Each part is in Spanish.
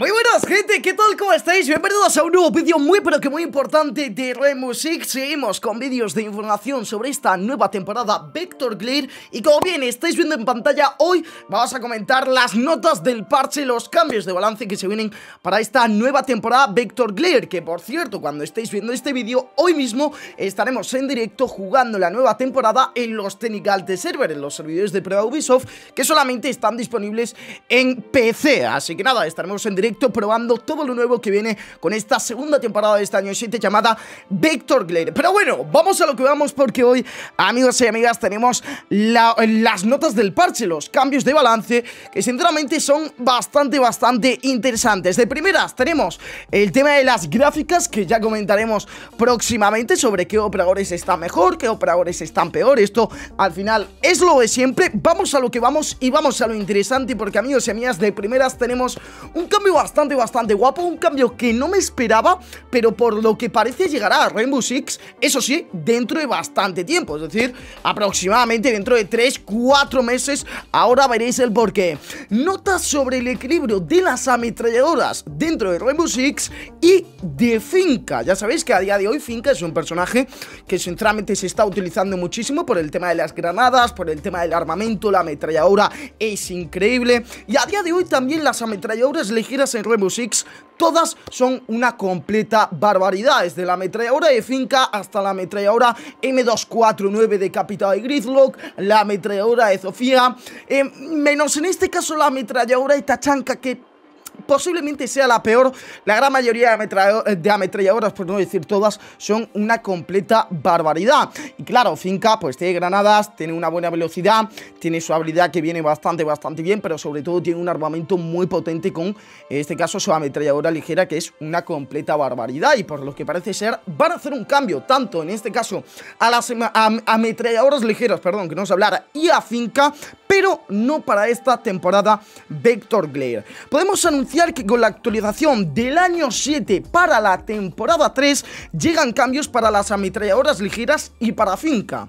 Muy buenas gente, ¿qué tal? ¿Cómo estáis? Bienvenidos a un nuevo vídeo muy pero que muy importante de Remusic Seguimos con vídeos de información sobre esta nueva temporada Vector Glare Y como bien estáis viendo en pantalla, hoy vamos a comentar las notas del parche Los cambios de balance que se vienen para esta nueva temporada Vector Glare Que por cierto, cuando estéis viendo este vídeo, hoy mismo estaremos en directo jugando la nueva temporada En los Technical de Server, en los servidores de prueba Ubisoft Que solamente están disponibles en PC Así que nada, estaremos en directo probando todo lo nuevo que viene con esta segunda temporada de este año 7 llamada Vector Glare. Pero bueno, vamos a lo que vamos porque hoy, amigos y amigas, tenemos las notas del parche, los cambios de balance, que sinceramente son bastante, bastante interesantes. De primeras tenemos el tema de las gráficas, que ya comentaremos próximamente sobre qué operadores están mejor, qué operadores están peor. Esto al final es lo de siempre. Vamos a lo que vamos y vamos a lo interesante porque, amigos y amigas, de primeras tenemos un cambio bastante, bastante guapo Un cambio que no me esperaba Pero por lo que parece llegará a Rainbow Six Eso sí, dentro de bastante tiempo Es decir, aproximadamente dentro de 3, 4 meses Ahora veréis el porqué Notas sobre el equilibrio de las ametralladoras Dentro de Rainbow Six Y de Finca Ya sabéis que a día de hoy Finca es un personaje Que centralmente se está utilizando muchísimo Por el tema de las granadas, por el tema del armamento La ametralladora es increíble Y a día de hoy también las ametralladoras ligeras en Rainbow todas son una completa barbaridad, desde la metralladora de Finca hasta la metralladora M249 de Capital de Grizzlock, la metralladora de Sofía, eh, menos en este caso la metralladora de Tachanka que posiblemente sea la peor. La gran mayoría eh, de, ametralladoras, por no decir todas, son una completa barbaridad. Y claro, Finca pues tiene granadas, tiene una buena velocidad, tiene su habilidad que viene bastante, bastante bien, pero sobre todo tiene un armamento muy potente con, en este caso, su ametralladora ligera, que es una completa barbaridad. Y por lo que parece ser, van a hacer un cambio, tanto en este caso a las ametralladoras ligeras, perdón, que no se hablara, y a Finca, pero no para esta temporada Vector Glare. Podemos anunciar que con la actualización del año 7 para la temporada 3 llegan cambios para las ametralladoras ligeras y para finca.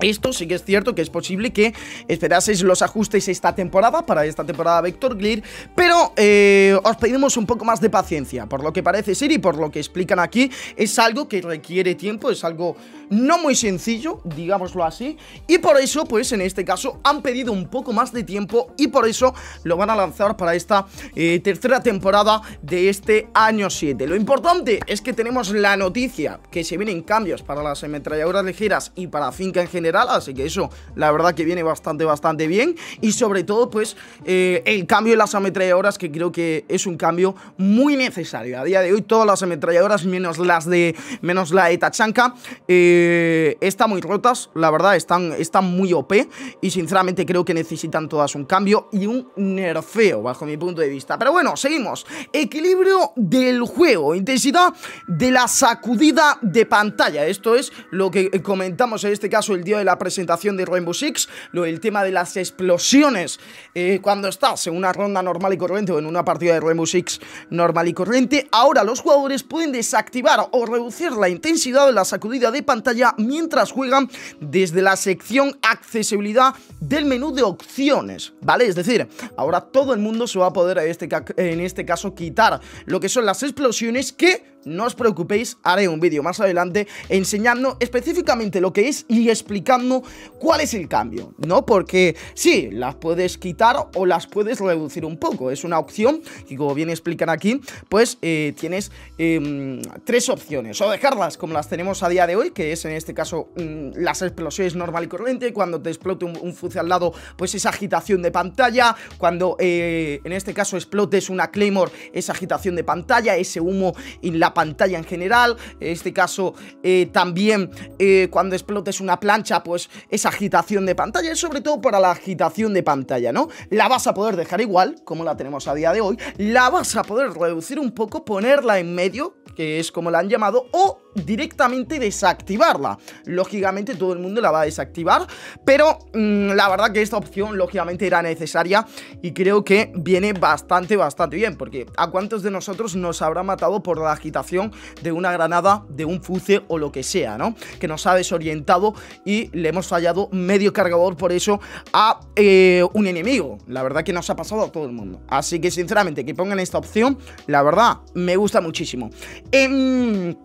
Esto sí que es cierto que es posible que esperaseis los ajustes esta temporada para esta temporada Vector Glear, pero eh, os pedimos un poco más de paciencia, por lo que parece ser y por lo que explican aquí, es algo que requiere tiempo, es algo no muy sencillo, digámoslo así, y por eso pues en este caso han pedido un poco más de tiempo y por eso lo van a lanzar para esta eh, tercera temporada de este año 7. Lo importante es que tenemos la noticia que se vienen cambios para las ametralladoras ligeras y para Finca en general así que eso la verdad que viene bastante, bastante bien y sobre todo pues eh, el cambio en las ametralladoras que creo que es un cambio muy necesario. A día de hoy todas las ametralladoras menos las de menos la de Tachanka eh, están muy rotas, la verdad están, están muy OP y sinceramente creo que necesitan todas un cambio y un nerfeo bajo mi punto de vista. Pero bueno, seguimos. Equilibrio del juego, intensidad de la sacudida de pantalla. Esto es lo que comentamos en este caso el día de la presentación de Rainbow Six, lo del tema de las explosiones eh, cuando estás en una ronda normal y corriente o en una partida de Rainbow Six normal y corriente. Ahora los jugadores pueden desactivar o reducir la intensidad de la sacudida de pantalla mientras juegan desde la sección accesibilidad del menú de opciones, ¿vale? Es decir, ahora todo el mundo se va a poder este en este caso quitar lo que son las explosiones que no os preocupéis, haré un vídeo más adelante enseñando específicamente lo que es y explicando cuál es el cambio, ¿no? Porque sí, las puedes quitar o las puedes reducir un poco, es una opción que como bien explican aquí, pues eh, tienes em, tres opciones, o dejarlas como las tenemos a día de hoy, que es en este caso mm, las explosiones normal y corriente, cuando te explote un, un al lado, pues esa agitación de pantalla, cuando eh, en este caso explotes una Claymore, esa agitación de pantalla, ese humo en la pantalla en general. En este caso, eh, también eh, cuando explotes una plancha, pues esa agitación de pantalla es sobre todo para la agitación de pantalla, ¿no? La vas a poder dejar igual, como la tenemos a día de hoy. La vas a poder reducir un poco, ponerla en medio, que es como la han llamado, o directamente desactivarla. Lógicamente todo el mundo la va a desactivar, pero mm, la verdad que esta opción lógicamente era necesaria y creo que viene bastante, bastante bien, porque ¿a cuántos de nosotros nos habrá matado por la agitación de una granada, de un fuce o lo que sea, ¿no? Que nos ha desorientado y le hemos fallado medio cargador por eso a eh, un enemigo. La verdad que nos ha pasado a todo el mundo. Así que sinceramente que pongan esta opción, la verdad me gusta muchísimo. Em,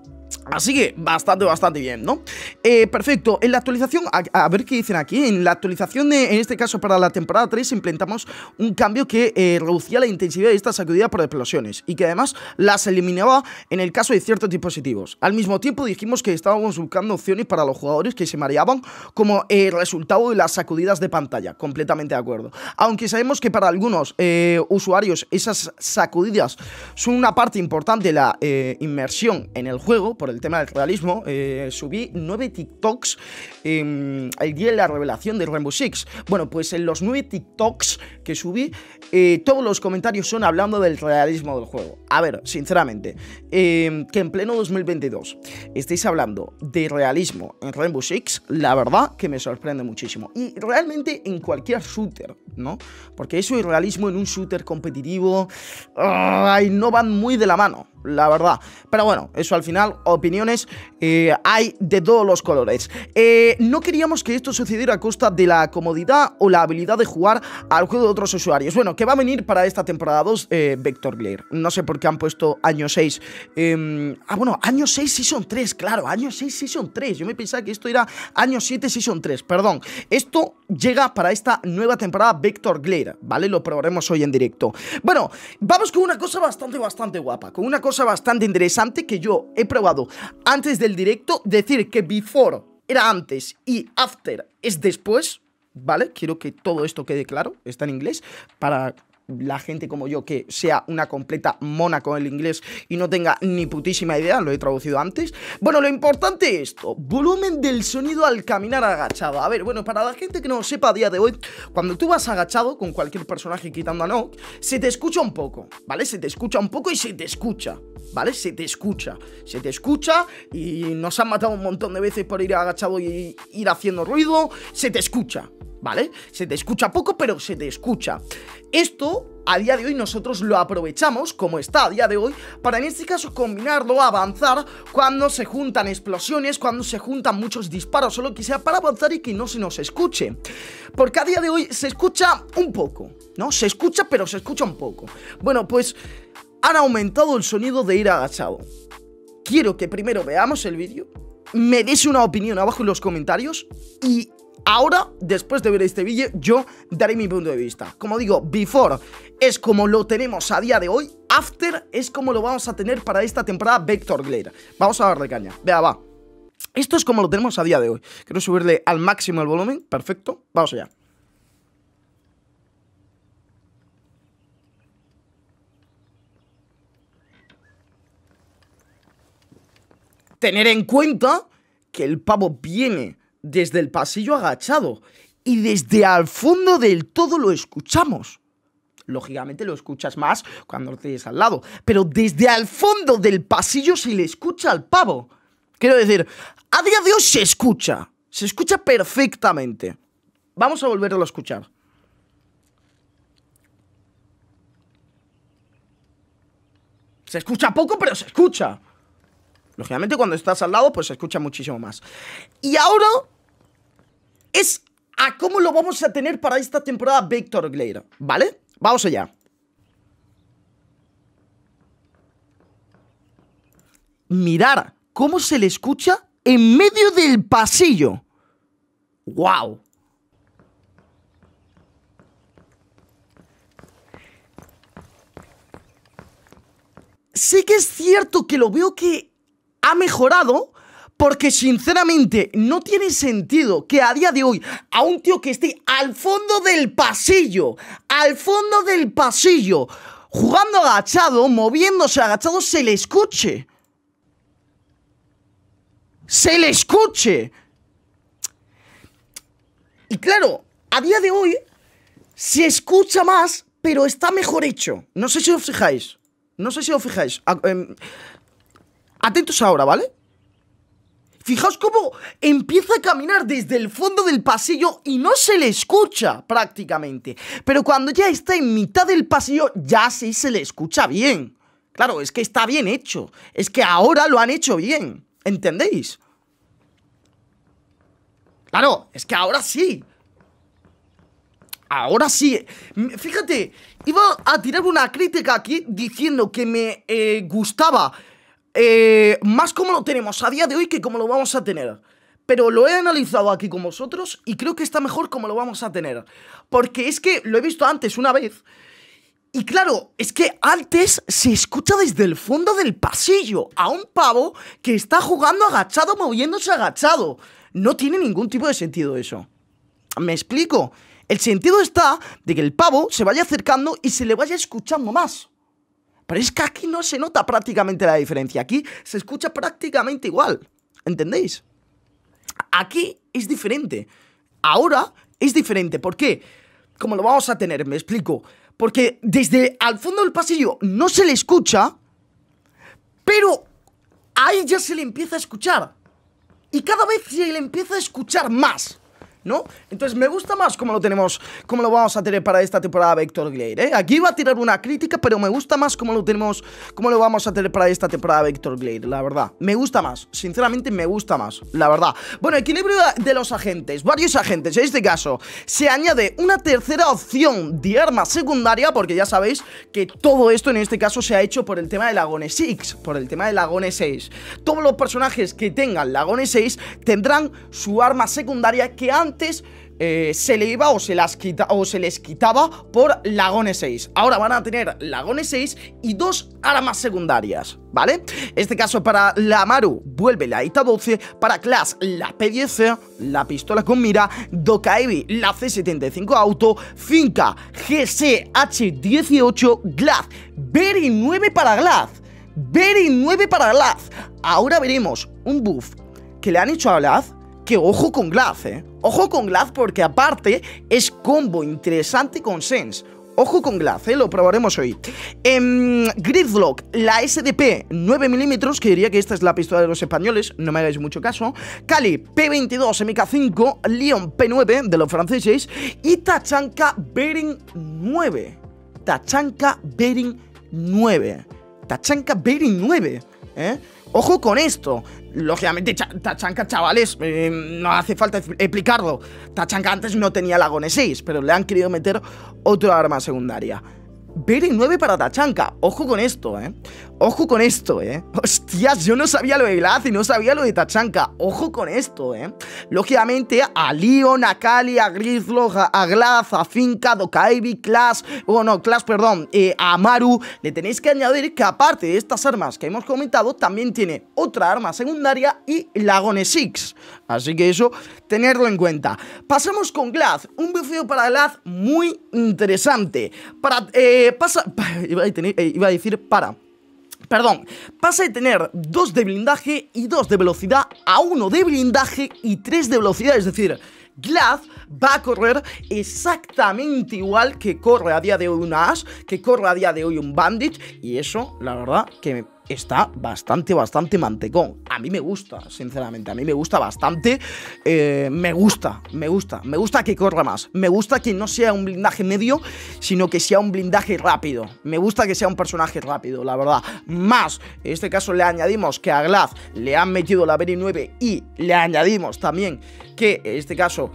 Así que bastante, bastante bien, ¿no? Eh, perfecto, en la actualización, a, ver qué dicen aquí, en la actualización, de, en este caso para la temporada 3, implementamos un cambio que eh, reducía la intensidad de estas sacudidas por explosiones y que además las eliminaba en el caso de ciertos dispositivos. Al mismo tiempo dijimos que estábamos buscando opciones para los jugadores que se mareaban como eh, resultado de las sacudidas de pantalla, completamente de acuerdo. Aunque sabemos que para algunos usuarios esas sacudidas son una parte importante de la inmersión en el juego, por el tema del realismo, eh, subí nueve TikToks eh, el día de la revelación de Rainbow Six. Bueno, pues en los nueve TikToks que subí, eh, todos los comentarios son hablando del realismo del juego. A ver, sinceramente, em, que en pleno 2022 estéis hablando de realismo en Rainbow Six, la verdad que me sorprende muchísimo. Y realmente en cualquier shooter, ¿no? Porque eso y realismo en un shooter competitivo, ay, no van muy de la mano la verdad. Pero bueno, eso al final, opiniones eh, hay de todos los colores. Eh, no queríamos que esto sucediera a costa de la comodidad o la habilidad de jugar al juego de otros usuarios. Bueno, que va a venir para esta temporada 2 eh, Vector Glare. No sé por qué han puesto año 6. Em, ah, bueno, año 6 Season 3, claro, año 6 Season 3. Yo me pensaba que esto era año 7 Season 3, perdón. Esto llega para esta nueva temporada Vector Glare, ¿vale? Lo probaremos hoy en directo. Bueno, vamos con una cosa bastante, bastante guapa, con una cosa cosa bastante interesante que yo he probado antes del directo, decir que before era antes y after es después, ¿vale? Quiero que todo esto quede claro, está en inglés, para la gente como yo que sea una completa mona con el inglés y no tenga ni putísima idea, lo he traducido antes. Bueno, lo importante es esto, volumen del sonido al caminar agachado. A ver, bueno, para la gente que no lo sepa a día de hoy, cuando tú vas agachado con cualquier personaje quitando a no se te escucha un poco, ¿vale? Se te escucha un poco y se te escucha, ¿vale? Se te escucha, se te escucha y nos han matado un montón de veces por ir agachado y ir haciendo ruido, se te escucha, ¿vale? Se te escucha poco, pero se te escucha. Esto a día de hoy nosotros lo aprovechamos, como está a día de hoy, para en este caso combinarlo, avanzar cuando se juntan explosiones, cuando se juntan muchos disparos o lo que sea, para avanzar y que no se nos escuche. Porque a día de hoy se escucha un poco, ¿no? Se escucha, pero se escucha un poco. Bueno, pues han aumentado el sonido de ir agachado. Quiero que primero veamos el vídeo, me des una opinión abajo en los comentarios y Ahora, después de ver este vídeo, yo daré mi punto de vista. Como digo, before es como lo tenemos a día de hoy, after es como lo vamos a tener para esta temporada Vector Glare. Vamos a darle caña. Vea, va. Esto es como lo tenemos a día de hoy. Quiero subirle al máximo el volumen. Perfecto. Vamos allá. Tener en cuenta que el pavo viene desde el pasillo agachado y desde al fondo del todo lo escuchamos. Lógicamente lo escuchas más cuando estés al lado, pero desde al fondo del pasillo se le escucha al pavo. Quiero decir, a día de hoy se escucha, se escucha perfectamente. Vamos a volverlo a escuchar. Se escucha poco, pero se escucha. Lógicamente cuando estás al lado, pues se escucha muchísimo más. Y ahora es a cómo lo vamos a tener para esta temporada Victor Glade. ¿vale? Vamos allá. Mirar cómo se le escucha en medio del pasillo. ¡Wow! Sí que es cierto que lo veo que ha mejorado, porque sinceramente no tiene sentido que a día de hoy a un tío que esté al fondo del pasillo, al fondo del pasillo, jugando agachado, moviéndose agachado, se le escuche. Se le escuche. Y claro, a día de hoy se escucha más, pero está mejor hecho. No sé si os fijáis. No sé si os fijáis. Ah, em, atentos ahora, ¿vale? Fijaos cómo empieza a caminar desde el fondo del pasillo y no se le escucha prácticamente. Pero cuando ya está en mitad del pasillo, ya sí se le escucha bien. Claro, es que está bien hecho. Es que ahora lo han hecho bien. ¿Entendéis? Claro, es que ahora sí. Ahora sí. Fíjate, iba a tirar una crítica aquí diciendo que me eh, gustaba eh, más como lo tenemos a día de hoy que como lo vamos a tener. Pero lo he analizado aquí con vosotros y creo que está mejor como lo vamos a tener. Porque es que lo he visto antes una vez. Y claro, es que antes se escucha desde el fondo del pasillo a un pavo que está jugando agachado, moviéndose agachado. No tiene ningún tipo de sentido eso. ¿Me explico? El sentido está de que el pavo se vaya acercando y se le vaya escuchando más. Pero es que aquí no se nota prácticamente la diferencia. Aquí se escucha prácticamente igual. ¿Entendéis? Aquí es diferente. Ahora es diferente. ¿Por qué? Como lo vamos a tener, me explico. Porque desde al fondo del pasillo no se le escucha, pero ahí ya se le empieza a escuchar. Y cada vez se le empieza a escuchar más. ¿no? Entonces me gusta más cómo lo tenemos, cómo lo vamos a tener para esta temporada Vector Glade, ¿eh? Aquí iba a tirar una crítica, pero me gusta más cómo lo tenemos, cómo lo vamos a tener para esta temporada Vector Glade, la verdad. Me gusta más, sinceramente me gusta más, la verdad. Bueno, equilibrio de los agentes, varios agentes, en este caso se añade una tercera opción de arma secundaria, porque ya sabéis que todo esto en este caso se ha hecho por el tema de Lagones 6, por el tema de Lagones 6. Todos los personajes que tengan Lagones 6 tendrán su arma secundaria que antes antes eh, se le iba o se, las quita, o se les quitaba por Lagone 6. Ahora van a tener Lagone 6 y dos armas secundarias, ¿vale? Este caso para la Maru vuelve la Ita 12, para Clash la P10, la pistola con mira, Docaevi, la C75 auto, Finca GCH18, Glaz, Very 9 para Glaz. Very 9 para Glaz. Ahora veremos un buff que le han hecho a Glaz. Que ojo con Glaz, eh. Ojo con Glad porque aparte es combo interesante con Sense. Ojo con Glaz, ¿eh? lo probaremos hoy. Em, Gridlock, la SDP 9mm, que diría que esta es la pistola de los españoles, no me hagáis mucho caso. Cali, P22, MK5, Leon P9 de los franceses y Tachanka Bering 9. Tachanka Bering 9. Tachanka Bering 9. ¿eh? Ojo con esto. Lógicamente, Tachanka, chavales, eh, no hace falta explicarlo. Tachanka antes no tenía la Gonesis 6, pero le han querido meter otra arma secundaria en 9 para Tachanka. Ojo con esto, ¿eh? Ojo con esto, ¿eh? Hostias, yo no sabía lo de Glass y no sabía lo de Tachanka. Ojo con esto, ¿eh? Lógicamente, a Leon, a Kali, a Grizzlog, a Glaz, a Finca, Dokaibi, Clash, oh no, Clash, perdón, eh, a Maru, le tenéis que añadir que aparte de estas armas que hemos comentado, también tiene otra arma secundaria y Lagone Six. Así que eso, tenerlo en cuenta. Pasamos con Glad, un bufeo para Glad muy interesante. Para, eh, eh, pasa. Eh, iba a, decir para. Perdón, pasa de tener dos de blindaje y dos de velocidad a uno de blindaje y tres de velocidad, es decir, Glad va a correr exactamente igual que corre a día de hoy un Ash, que corre a día de hoy un Bandit, y eso, la verdad, que me está bastante, bastante mantecón. A mí me gusta, sinceramente, a mí me gusta bastante. Eh, me gusta, me gusta, me gusta que corra más. Me gusta que no sea un blindaje medio, sino que sea un blindaje rápido. Me gusta que sea un personaje rápido, la verdad. Más, en este caso le añadimos que a Glaz le han metido la Berry 9 y le añadimos también que, en este caso,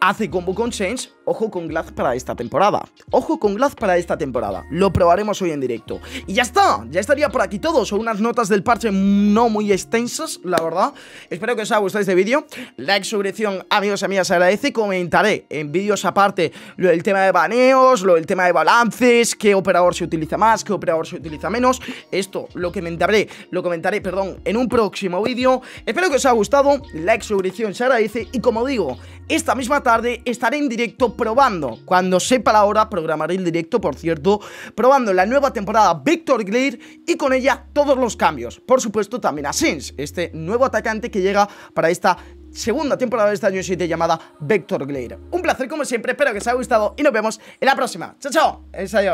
hace combo con Change Ojo con Glaz para esta temporada. Ojo con Glaz para esta temporada. Lo probaremos hoy en directo. Y ya está. Ya estaría por aquí todo. Son unas notas del parche no muy extensas, la verdad. Espero que os haya gustado este vídeo. Like, suscripción, amigos y amigas, agradece. Comentaré en vídeos aparte lo del tema de baneos, lo del tema de balances, qué operador se utiliza más, qué operador se utiliza menos. Esto lo comentaré, lo comentaré, perdón, en un próximo vídeo. Espero que os haya gustado. Like, suscripción, se agradece. Y como digo, esta misma tarde estaré en directo probando. Cuando sepa la hora, programaré el directo, por cierto, probando la nueva temporada Victor Glare y con ella todos los cambios. Por supuesto, también a Sins, este nuevo atacante que llega para esta segunda temporada de esta año 7 llamada Victor Glare. Un placer como siempre, espero que os haya gustado y nos vemos en la próxima. ¡Chao, chao! Es